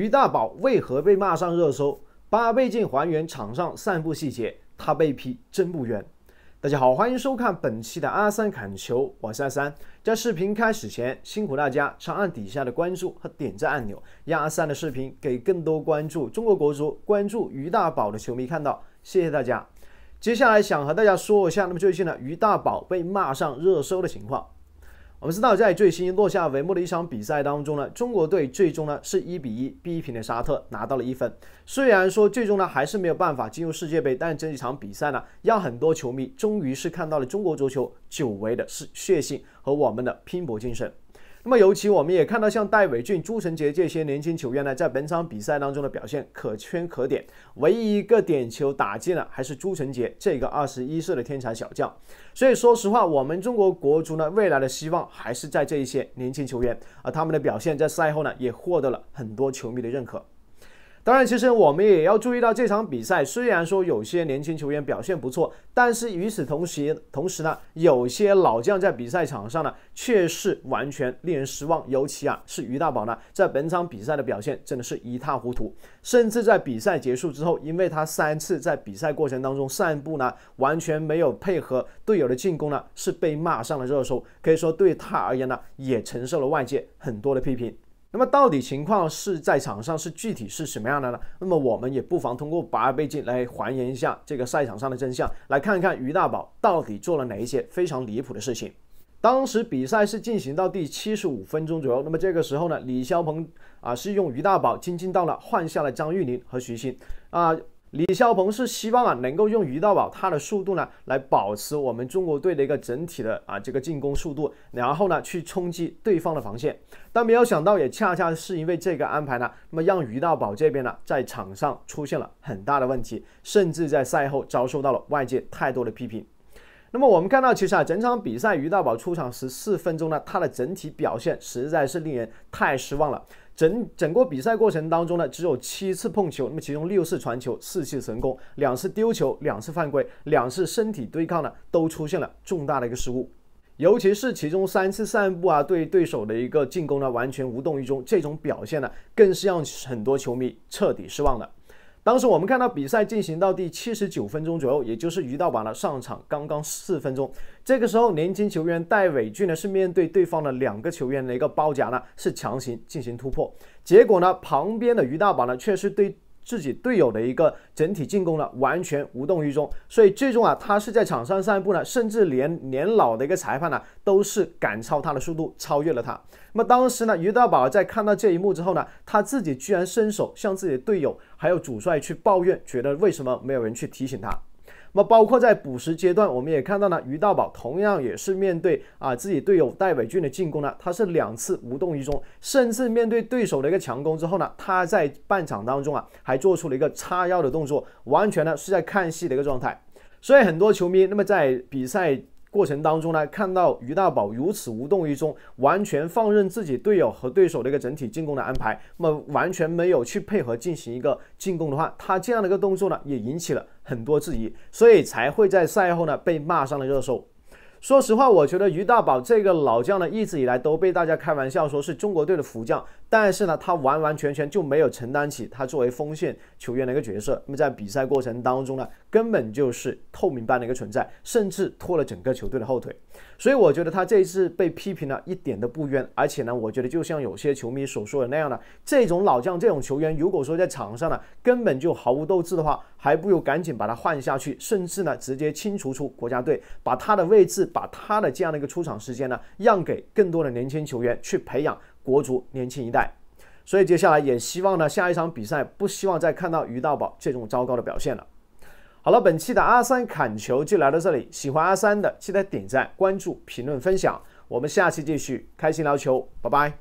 于大宝为何被骂上热搜？八倍镜还原场上散步细节，他被批真不冤。大家好，欢迎收看本期的阿三砍球，我是阿三。在视频开始前，辛苦大家长按底下的关注和点赞按钮，让阿三的视频给更多关注中国国足、关注于大宝的球迷看到。谢谢大家。接下来想和大家说一下，那么最近呢，于大宝被骂上热搜的情况。我们知道，在最新落下帷幕的一场比赛当中呢，中国队最终呢是一比一逼平了沙特，拿到了一分。虽然说最终呢还是没有办法进入世界杯，但这一场比赛呢，让很多球迷终于是看到了中国足球久违的是血性和我们的拼搏精神。那么，尤其我们也看到，像戴伟俊、朱晨杰这些年轻球员呢，在本场比赛当中的表现可圈可点。唯一一个点球打进了，还是朱晨杰这个二十一岁的天才小将。所以说实话，我们中国国足呢，未来的希望还是在这一些年轻球员，而他们的表现，在赛后呢，也获得了很多球迷的认可。当然，其实我们也要注意到这场比赛，虽然说有些年轻球员表现不错，但是与此同时，同时呢，有些老将在比赛场上呢却是完全令人失望。尤其啊，是于大宝呢，在本场比赛的表现真的是一塌糊涂。甚至在比赛结束之后，因为他三次在比赛过程当中散步呢，完全没有配合队友的进攻呢，是被骂上了热搜。可以说，对他而言呢，也承受了外界很多的批评。那么到底情况是在场上是具体是什么样的呢？那么我们也不妨通过八倍镜来还原一下这个赛场上的真相，来看看于大宝到底做了哪一些非常离谱的事情。当时比赛是进行到第七十五分钟左右，那么这个时候呢，李霄鹏啊是用于大宝进近到了，换下了张玉宁和徐昕啊。李霄鹏是希望啊，能够用于大宝他的速度呢，来保持我们中国队的一个整体的啊这个进攻速度，然后呢去冲击对方的防线。但没有想到，也恰恰是因为这个安排呢，那么让于大宝这边呢在场上出现了很大的问题，甚至在赛后遭受到了外界太多的批评。那么我们看到，其实啊，整场比赛于大宝出场十四分钟呢，他的整体表现实在是令人太失望了。整整个比赛过程当中呢，只有七次碰球，那么其中六次传球，四次成功，两次丢球，两次犯规，两次身体对抗呢，都出现了重大的一个失误。尤其是其中三次散步啊，对对手的一个进攻呢，完全无动于衷，这种表现呢，更是让很多球迷彻底失望了。当时我们看到比赛进行到第七十九分钟左右，也就是于大宝呢上场刚刚四分钟，这个时候年轻球员戴伟俊呢是面对对方的两个球员的一个包夹呢，是强行进行突破，结果呢旁边的于大宝呢却是对。自己队友的一个整体进攻呢，完全无动于衷，所以最终啊，他是在场上散步呢，甚至连年老的一个裁判呢，都是赶超他的速度，超越了他。那么当时呢，于大宝在看到这一幕之后呢，他自己居然伸手向自己的队友还有主帅去抱怨，觉得为什么没有人去提醒他。那么，包括在补时阶段，我们也看到了于大宝同样也是面对啊自己队友戴伟俊的进攻呢，他是两次无动于衷，甚至面对对手的一个强攻之后呢，他在半场当中啊还做出了一个叉腰的动作，完全呢是在看戏的一个状态。所以很多球迷，那么在比赛。过程当中呢，看到于大宝如此无动于衷，完全放任自己队友和对手的一个整体进攻的安排，那么完全没有去配合进行一个进攻的话，他这样的一个动作呢，也引起了很多质疑，所以才会在赛后呢被骂上了热搜。说实话，我觉得于大宝这个老将呢，一直以来都被大家开玩笑说是中国队的福将，但是呢，他完完全全就没有承担起他作为锋线球员的一个角色。那么在比赛过程当中呢，根本就是透明般的一个存在，甚至拖了整个球队的后腿。所以我觉得他这一次被批评呢，一点都不冤。而且呢，我觉得就像有些球迷所说的那样呢，这种老将、这种球员，如果说在场上呢根本就毫无斗志的话，还不如赶紧把他换下去，甚至呢直接清除出国家队，把他的位置。把他的这样的一个出场时间呢，让给更多的年轻球员去培养国足年轻一代，所以接下来也希望呢下一场比赛不希望再看到于大宝这种糟糕的表现了。好了，本期的阿三砍球就来到这里，喜欢阿三的记得点赞、关注、评论、分享，我们下期继续开心聊球，拜拜。